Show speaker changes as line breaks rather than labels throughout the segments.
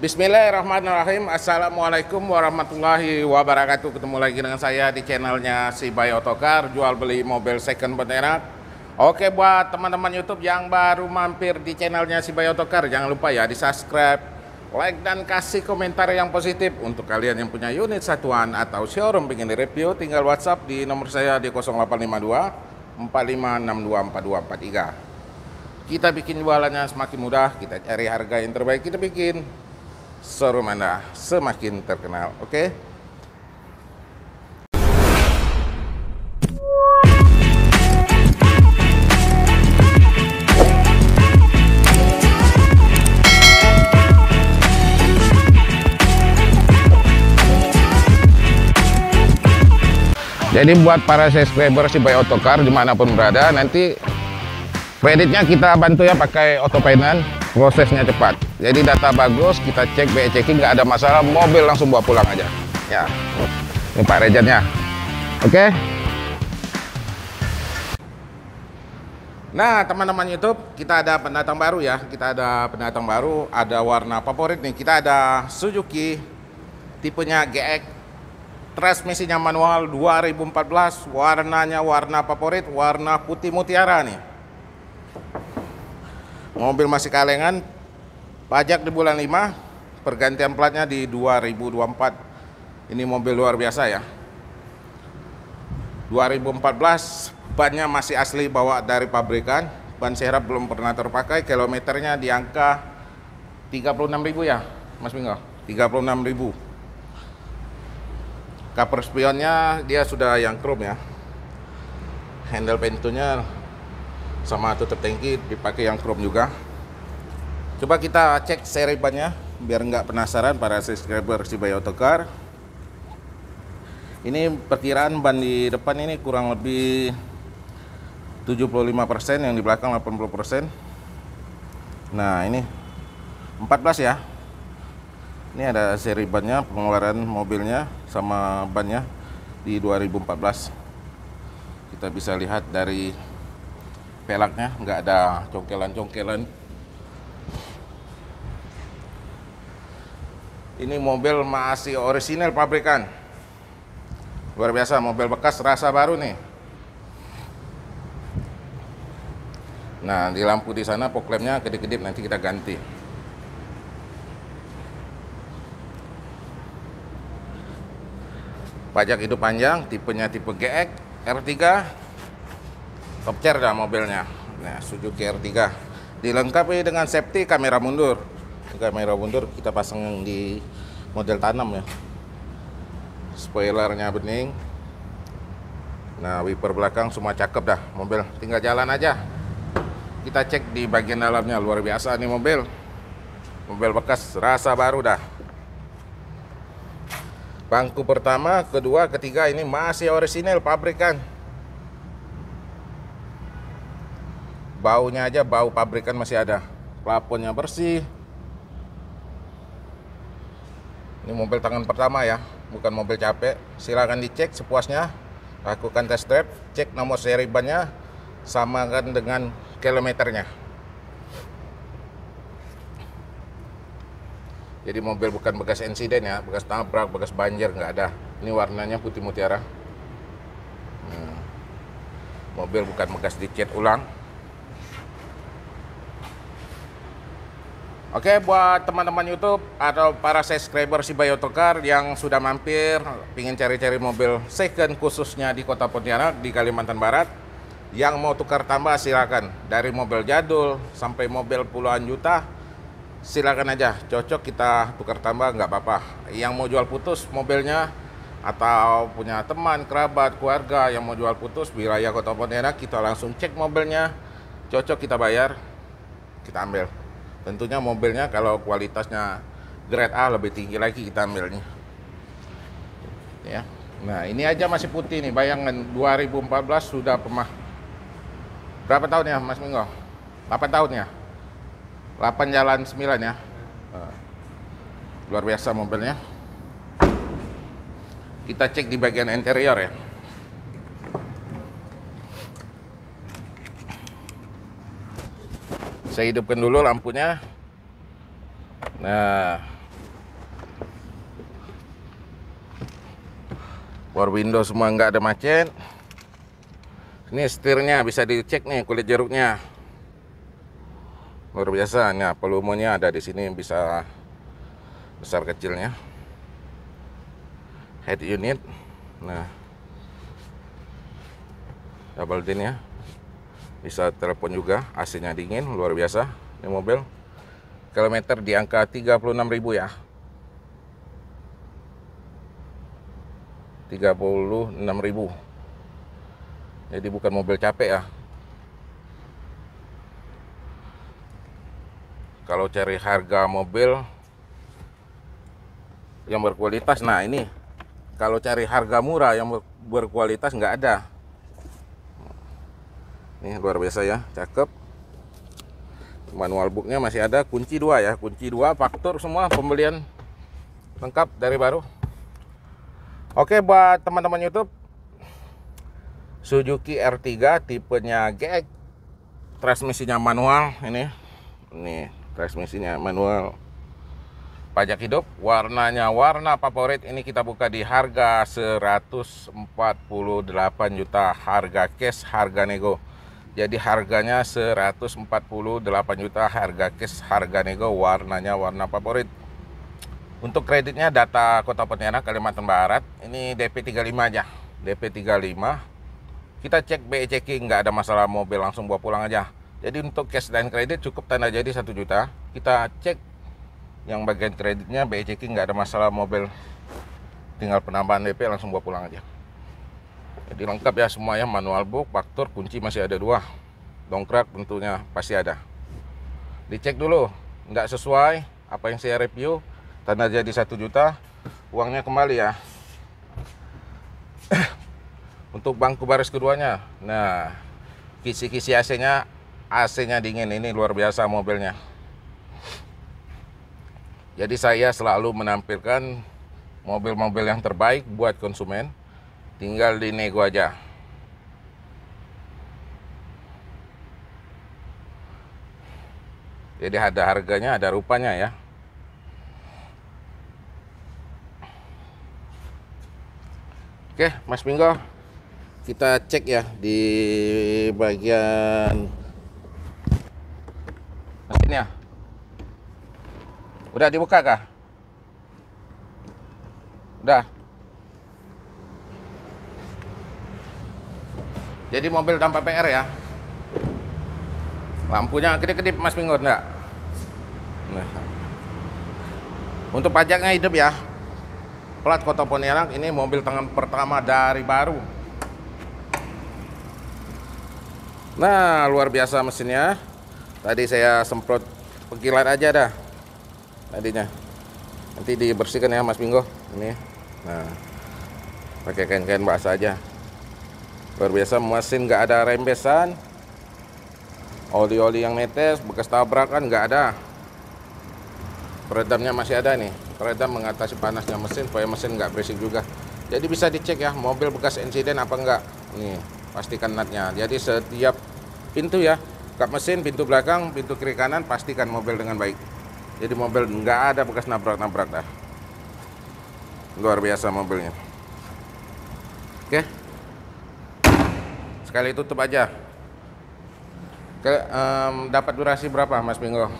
Bismillahirrahmanirrahim Assalamualaikum warahmatullahi wabarakatuh Ketemu lagi dengan saya di channelnya Si Bayo Otokar Jual beli mobil second beneran Oke buat teman-teman Youtube yang baru mampir di channelnya Si Bayo Otokar Jangan lupa ya di subscribe Like dan kasih komentar yang positif Untuk kalian yang punya unit satuan atau showroom ingin review Tinggal whatsapp di nomor saya di 0852 4562 4243 kita bikin jualannya semakin mudah, kita cari harga yang terbaik, kita bikin anda semakin terkenal. Oke. Okay? Jadi buat para subscriber si Bay Otokar dimanapun berada nanti kreditnya kita bantu ya pakai auto finance prosesnya cepat jadi data bagus kita cek BE checking nggak ada masalah mobil langsung bawa pulang aja ya ini Pak Rejannya oke Nah, teman-teman YouTube, kita ada pendatang baru ya. Kita ada pendatang baru, ada warna favorit nih. Kita ada Suzuki tipenya GX transmisinya manual 2014, warnanya warna favorit, warna putih mutiara nih mobil masih kalengan pajak di bulan 5 pergantian platnya di 2024 ini mobil luar biasa ya 2014 bannya masih asli bawa dari pabrikan ban serap belum pernah terpakai kilometernya di angka 36.000 ya Mas Minggo 36.000 cover spionnya dia sudah yang chrome ya handle pintunya sama tutup tangki dipakai yang chrome juga coba kita cek seri bannya biar nggak penasaran para subscriber si Bayo Otokar ini perkiraan ban di depan ini kurang lebih 75% yang di belakang 80% nah ini 14 ya ini ada seri bannya pengeluaran mobilnya sama bannya di 2014 kita bisa lihat dari pelaknya, nggak ada congkelan-congkelan. Ini mobil masih orisinil pabrikan. Luar biasa, mobil bekas rasa baru nih. Nah, di lampu di sana poklemnya kedip-kedip nanti kita ganti. Pajak hidup panjang, tipenya tipe GX R3 top chair dah mobilnya nah Suzuki R3 dilengkapi dengan safety kamera mundur kamera mundur kita pasang di model tanam ya spoilernya bening nah wiper belakang semua cakep dah mobil tinggal jalan aja kita cek di bagian dalamnya luar biasa nih mobil mobil bekas rasa baru dah bangku pertama kedua ketiga ini masih orisinil pabrikan baunya aja bau pabrikan masih ada plafonnya bersih ini mobil tangan pertama ya bukan mobil capek silahkan dicek sepuasnya lakukan test drive cek nomor seri bannya samakan dengan kilometernya jadi mobil bukan bekas insiden ya bekas tabrak bekas banjir nggak ada ini warnanya putih mutiara hmm. mobil bukan bekas dicet ulang Oke buat teman-teman YouTube atau para subscriber si Bayotokar yang sudah mampir pingin cari-cari mobil second khususnya di Kota Pontianak di Kalimantan Barat yang mau tukar tambah silakan dari mobil jadul sampai mobil puluhan juta silakan aja cocok kita tukar tambah nggak apa-apa yang mau jual putus mobilnya atau punya teman kerabat keluarga yang mau jual putus wilayah Kota Pontianak kita langsung cek mobilnya cocok kita bayar kita ambil Tentunya mobilnya kalau kualitasnya grade A lebih tinggi lagi kita ambilnya. Ya. Nah, ini aja masih putih nih. Bayangan 2014 sudah pemah. Berapa tahun ya, Mas Minggo? 8 tahun ya? 8 jalan 9 ya. Nah, luar biasa mobilnya. Kita cek di bagian interior ya. saya hidupkan dulu lampunya nah power window semua nggak ada macet ini setirnya bisa dicek nih kulit jeruknya luar biasa nah volumenya ada di sini bisa besar kecilnya head unit nah double din ya bisa telepon juga AC-nya dingin luar biasa ini mobil kilometer di angka 36.000 ya 36.000 jadi bukan mobil capek ya kalau cari harga mobil yang berkualitas nah ini kalau cari harga murah yang berkualitas nggak ada ini luar biasa ya, cakep. Manual booknya masih ada, kunci dua ya, kunci dua, faktur semua pembelian lengkap dari baru. Oke buat teman-teman YouTube, Suzuki R3 tipenya GX, transmisinya manual ini, nih transmisinya manual. Pajak hidup, warnanya warna favorit ini kita buka di harga 148 juta harga cash harga nego. Jadi harganya 148 juta harga kis harga nego warnanya warna favorit. Untuk kreditnya data Kota Pontianak Kalimantan Barat ini DP 35 aja. DP 35 kita cek BE checking nggak ada masalah mobil langsung bawa pulang aja. Jadi untuk cash dan kredit cukup tanda jadi 1 juta. Kita cek yang bagian kreditnya BE checking nggak ada masalah mobil tinggal penambahan DP langsung bawa pulang aja jadi lengkap ya semuanya manual book faktur, kunci masih ada dua dongkrak tentunya pasti ada dicek dulu nggak sesuai apa yang saya review tanda jadi satu juta uangnya kembali ya untuk bangku baris keduanya nah kisi-kisi AC nya AC nya dingin ini luar biasa mobilnya jadi saya selalu menampilkan mobil-mobil yang terbaik buat konsumen tinggal di nego aja jadi ada harganya ada rupanya ya oke mas minggo kita cek ya di bagian mesinnya udah dibuka kah udah Jadi mobil tanpa PR ya. Lampunya kedip-kedip Mas Minggu enggak? Nah. Untuk pajaknya hidup ya. Plat Kota Pontianak ini mobil tangan pertama dari baru. Nah, luar biasa mesinnya. Tadi saya semprot pengkilat aja dah. Tadinya. Nanti dibersihkan ya Mas Minggu ini. Nah. Pakai kain-kain basah aja luar biasa mesin nggak ada rembesan oli-oli yang netes bekas tabrakan nggak ada peredamnya masih ada nih peredam mengatasi panasnya mesin supaya mesin nggak berisik juga jadi bisa dicek ya mobil bekas insiden apa enggak nih pastikan natnya jadi setiap pintu ya kap mesin pintu belakang pintu kiri kanan pastikan mobil dengan baik jadi mobil nggak ada bekas nabrak-nabrak dah luar biasa mobilnya oke okay sekali tutup aja Ke, um, dapat durasi berapa Mas Bingo?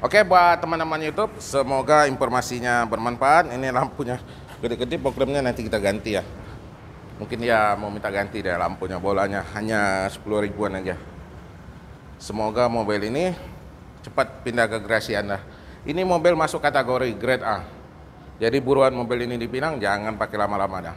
Oke buat teman-teman YouTube, semoga informasinya bermanfaat. Ini lampunya gede-gede, programnya nanti kita ganti ya. Mungkin ya mau minta ganti deh lampunya, bolanya hanya 10 ribuan aja. Semoga mobil ini cepat pindah ke gerasi Anda. Ini mobil masuk kategori grade A. Jadi buruan mobil ini dipinang, jangan pakai lama-lama dah.